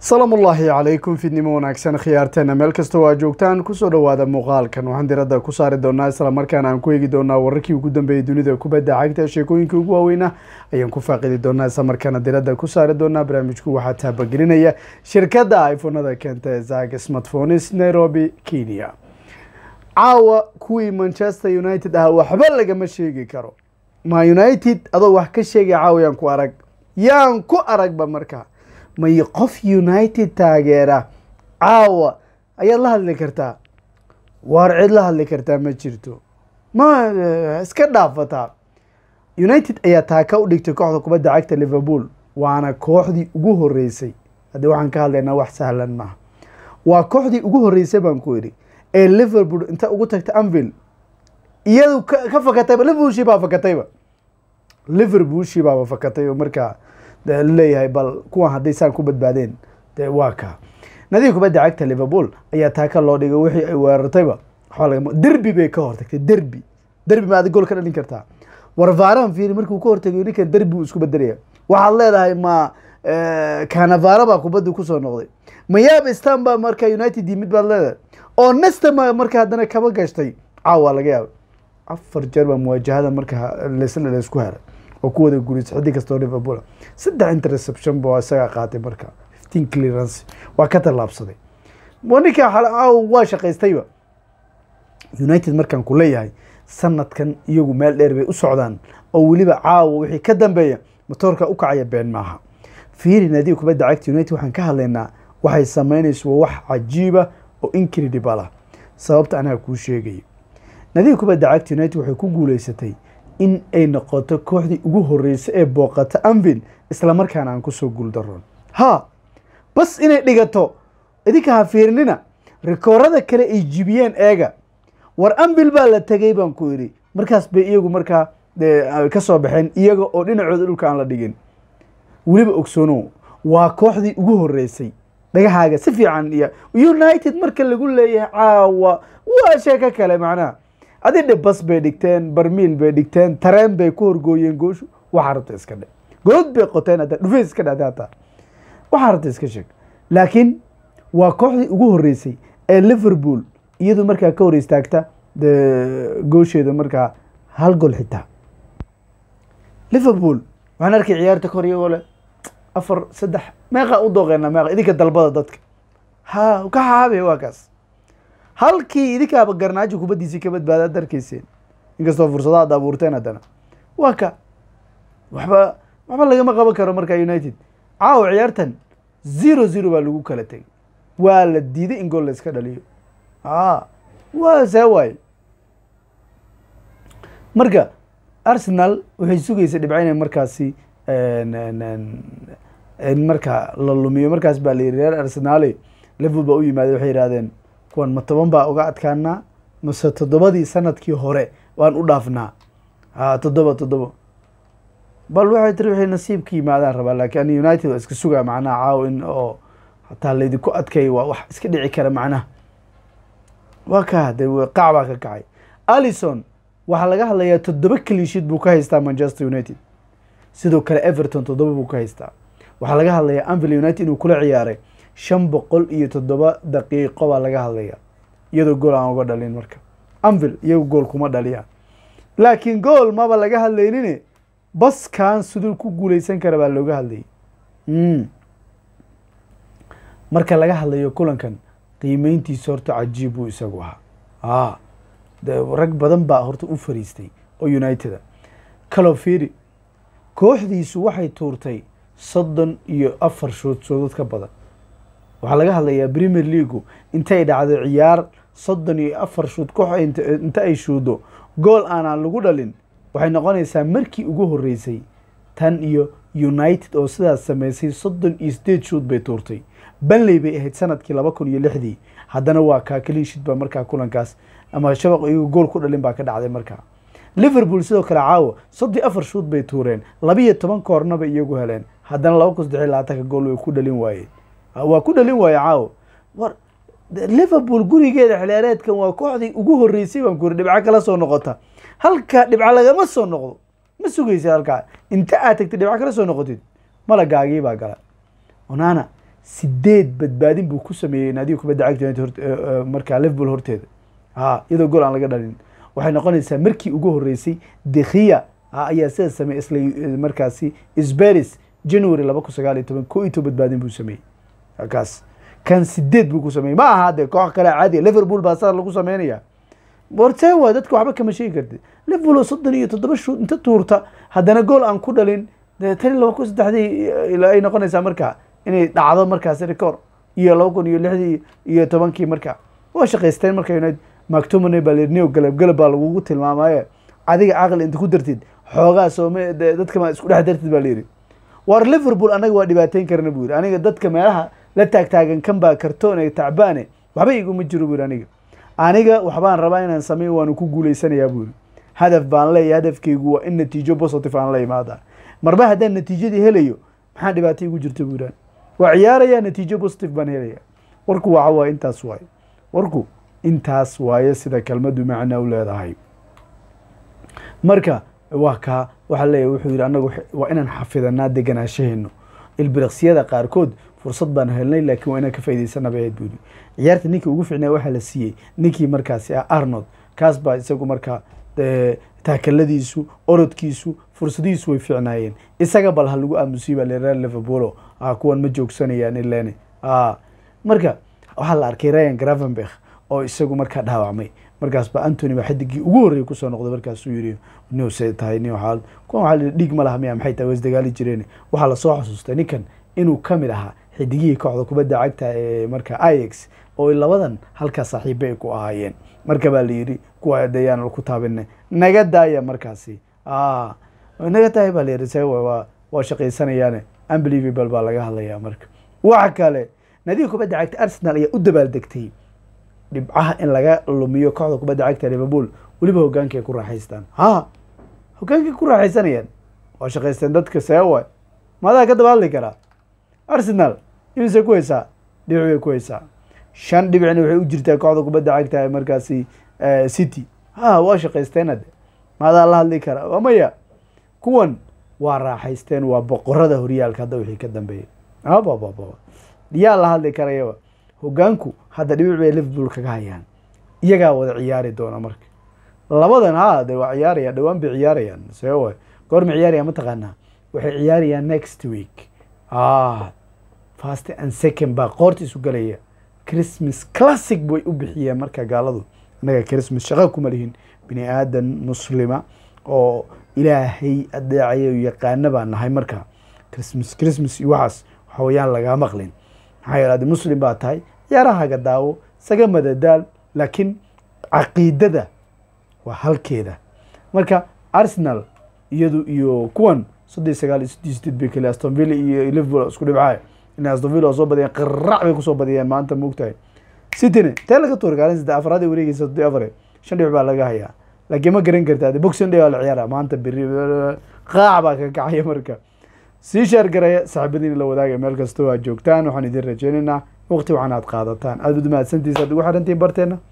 salaam ullaahi calaykum fidnimo wanaagsan khiyaarteena meel kastoo aa joogtaan kusoo dhowaada muuqaalkan waxaan diradda ku saari doonaa isla markaan aan ku eegi doonaa wararkii ugu dambeeyey dunida kubadda cagta sheekooyinkai ugu waaweyna ayaan ku faaqidi doonaa isla markaana diradda ku saari doonaa barnaamijku waxaa taabagelinaya shirkadda ifonada keenta ee zag smartphones nairobi kenya caawa kuwii manchester united ah waxba lagama sheegi karo ma united adoo wax ka sheegay caawa yaan ku arag yaan ku aragba marka may qof united taageera caawa ayaad la hadli kartaa waar cid la hadli kartaa ma jirto ma eh, iska dhaafataa united ayaa taaka u dhigtay kooxda kubadda cagta liverpool waana kooxdii ugu horeysay haddii waxaan ka hadlaynaa wax sahlan maaha waa kooxdii ugu horeysay baan ku yidhi ee liverpool inta ugu tagta anvil iyadu ka fakatayba liverpoolshii baa fakatayba liverpoolshii baaba fakatay markaa leeyahay bal kuwan hadday saan ku badbaadeen de waa kaa nadii kubadda cagta liverpool ayaa taaka loo dhigay wixii ay weerartayba derbi bay ka hortagtay derbi derbi ma aad gool ka dhalin kartaa war vaaran fiiri markuu ka hortagayo ninkan derbi uu isku bedelaya waxaad leedahay ma kanavara eh, baa kubaddu kusoo noqday mayaab stan baa marka united yimid baad leedahay oo nestama marka haddana kaba gashtay caawa laga yaabay afar jeer baa muwaajahada marka laysku heray oo ku wada guurisa xiddi kastoo liverpool ah. saddex interception buu isagaa qaatay marka fifteen clearance waa ka tallaabsaday ninkaa waa shaqaystayba united markaan ku leeyahay sanadkan iyagu meel dheer bay u socdaan oo weliba caawa wixii ka dambeeya matoorka u kacaya been maaha fiiri naadiga kubadda cagta united waxaan ka hadlaynaa waxay sameynayso wax cajiiba ah oo incredible ah sababta anaa kuu sheegaya naadiga kubadda cagta united waxay ku guuleysatay in ay noqoto kooxdii ugu horreysay ee booqata anvil markaana aan ku kusoo guuldaroon haa bas inay dhigato idinka ha fiirinina rikoorada kale ay jibiyeen eega war anvil baa la tegay baan ku idhi markaas bay iyagu markaa eh, ka soo baxeen iyaga oo dhinacooda dhulka aan la dhigin weliba ogsoono waa kooxdii ugu horreysay dhagahaaga si fiican iyo united marka lagu leeyahay caawa waa sheeko kale macnaha adidhe bas bay dhigteen barmiil bay dhigteen tareen bay ku horgooyeen gooshu waxaa rabta iska dhe good bay qoteen hadda dhufeys iska dhahda hataa waxaa rabta iska sheeg laakiin waa kooxdii ugu horreysay ee liverpool iyadu markaa ka hor istaagta goosheeda markaa hal gol xitaa liverpool waxaan arkay ciyaarta kahor iyagoo leh afar saddex meeqa u dooqeena meeqa idinka dalbada dadka ha ka xaabe waa kaas halkii idinkaaba garnaajo kubaddiisii ka badbaadaa darkayseen inkastoo fursadaha ad abuurteen haddana waa ka waxba waxba lagama qaban karo markaa united caawo ciyaartan zero zero baa lagu kala tegay waa la diiday in gool la iska dhaliyo a waa saa waaye marka arsenal waxay sugaysa dhibca inay markaasi markaa la lumiyo markaas baa la yiri reer arsenaale level baa u yimaadey waxay yihahdeen kuwan ma toban baa uga adkaanaa mase toddobadii sanadkii hore waan u dhaafnaa a toddoba toddoba bal waxay tiri waxay nasiib ka yimaadaan rabaa laakiin united waa iska sugaa macnaha caaw in oo hataa laydinku adkay waa wax iska dhici kara macnaha waa ka de qac baa ka kacay alison waxaa laga hadlayaa toddoba kalinshiid buu ka haystaa manchester united sidoo kale everton toddoba buu ka haystaa waxaa laga hadlayaa anvil united inuu kula ciyaaray shan boqol iyo toddoba daqiiqo baa laga hadlaya iyadoo gool aan uga dhalin marka anvil iyagu gool kuma dhaliya laakiin gool maba laga hadlaynine baskan siduu ku guulaysan kara baa looga hadlayay hmm. marka laga hadlayo kulankan qiimeyntiisa horta cajiib buu isagu ahaa rag badan baa horta u fariistay oo united kaloo fiiri kooxdiisu waxay tuurtay soddon iyo afar shoodsoodad ka badan waxaa laga hadlayaa premier leagu intay dhacdo ciyaar soddon iyo afar shuud kooxinta ay shuudo gool aanaan lagu dhalin waxay noqonaysaa markii ugu horeysay tan iyo united oo sidaas sameysay soddon iyo sideed shuud bay tuurtay banley bay ahayd sanadkii laba kun iyo lixdii haddana waa kaa kaliinshid baa markaa kulankaas ama shabaq iyagu gool ku dhalin baa ka dhacday markaa liverpool sidoo kale caawa soddon afar shuud bay tuureen labiiyo toban koornaba iyagu heleen haddana laba kun saddex labaatanka gool way ku dhalin waayeen Ah, waa ku dhalin waaya caawo war liverpool gurigeeda xilciyaareedkan waa kooxdii ugu horreysay baan kuri dhibca kala soo noqota halkaa dhibca lagama soo noqdo ma sugaysa halkaa inta aad tagtay dhibca kala soo noqotid malagaagii baa gala onaana sideed badbaadin buu ku sameeyey naadiga kubadda cagta eh, eh, markaa liverpool horteeda a ah, iyadoo gool aan laga dhalin waxay noqonaysaa markii ugu horreysay dekhiya ah, ayaa sidaas sameeyey isla eh, markaasi sberis january laba kun sagaal iyo toban ko iyo to badbaadin buu sameeyey halkaas kan sideed buu ku sameyey ma aha dee koox kale caadiga ah. liverpool baa saa lagu sameynaya bortewa dadka waxba kama sheegi karti liverpool soddon iyo toddoba shuud inta tuurta haddana gool aan ku dhalin dee tani laba kun saddexdii eh, ay noqonaysaa markaa inay dhacdo markaas record iyo laba kun iyo lixdii iyo tobankii markaa waa shaqaysteen marka united mactumane baa leenio galab galab baa lagugu tilmaamaye adiga caqli inta ku dartid xoogaa soome dadkama isku dhex dartid baa layidhi waar liverpool annaga waa dhibaateyn karna buu yidhi aniga dadka meelaha la taagtaagan kan baa kartoonay tacbaane waxba iguma jiro buu aniga aniga waxbaan rabaa inaan sameyn waanu ku guulaysanayaa buu hadaf baan leeyahay hadafkaygu waa in natiijo positive aan la imaadaa marba haddaan natiijadii helayo maxaa dhibaato igu jirta buu yidhahan waa ciyaarayaa natiijo positive baan helayaa warku waxa intaas waaye warku intaas waaye sida kelmaddu macna u leedahay marka waa kaa waxaa leeyahay wuxuu yidhi annagu waa inaan xafidanaa deganaashaheenno ilbiriqsiyada qaarkood fursad baan helnay laakiin waa inaan ka faaidaysanaba aad buuyi ciyaarta ninkii ugu ficnaa waxaa la siiyey ninkii markaasi ah arnold kaas baa isagu markaa taakaladiisu orodkiisu fursadihiisu way fiicnaayeen isaga bal ha lagu aamusiyey baa leraa liverpoolo ah, kuwan ma joogsanayaan ilene ah, marka waxaa la arkay ryan gravenberg oo isagu markaa dhaawacmay markaasba ba antony baa xidigii ugu horreyay kusoo noqday markaasuu yiri nse dhiig ma laha miya maxay tahay wasdagaali jireen waxaa lasoo xasuustay ninkan inuu ka mid ahaa xidigihii kooxda kubadda cagta ee marka ix oo labadan halkaa saaxiibe ay ku ahaayeen marka baa layidhi kuwa adayaan ku taabinay naga daaya markaasi naga daaya baa layidhi se waa shaqaysanayaane unbelievable baa laga hadlayaa marka waxa kale nadiga kubadda cagta arsenal ayaa u dabaaldegtay dhibcaha in laga lumiyo kooxda kubadda cagta liverpool weliba hoggaankay ku raaxaystaan ha hoggaankay ku raaxaysanayaan waa shaqaysteen dadka see waay maadaa ka daba hadli karaa arsenal imise ku haysaa dhibic bay ku haysaa shan dhibicna waxay u jirtaa kooxda kubadda cagta markaasi eh, city ha waa shaqaysteen hadde maadaa la hadli karaa waa maya kuwan waa raaxaysteen waa boqorada horyaalka hadda wixii ka dambeeyey abababa yaa la hadli karayaba hogaanku hadda dhibic bay liverpool kaga hayaan iyagaa wada ciyaari doona marka labadan ha ah, de waa ciyaarayaan dhowaan bay ciyaarayaan see waay goorma ciyaarayaan mataqaanaa waxay ciyaarayaan next week ah, fast and second baa qoorta isu galaya christmas classic bay u bixiyeen marka gaaladu innaga christmas shaqa kuma lihin bini aadan muslima oo ilaahay adeecaya yaqaana baa nahay marka christmas christmas iyo waxaas waxaweyaan lagaa maqlin maxaa yeelade muslim baa tahay yarahaga daawo isaga madadaal laakiin caqiidada waa halkeeda marka arsenal iyadu iyo kuwan saddeyi sagaal iyo siddii sideed bay keli astonvilla iyo liverpool isku dhibcaayo inay astonvilla oo soo badiyeen qirac bay kusoo badiyeen maanta moogtahay cityne tee laga tuurgaalin saddex afraad ay wareegeysa soddii afare shan dhibic baa laga hayaa laakiin ma garan kartaa boxing day waa la ciyaara maanta beri qaac baa ka kacaya marka sii sheergareeya saaxiibadiina la wadaaga meel kastoo aad joogtaan waxaan idin rajeynaynaa waqti waxaan aad qaadataan aad bud mahadsantihiin saad ugu xidhantihiin barteenna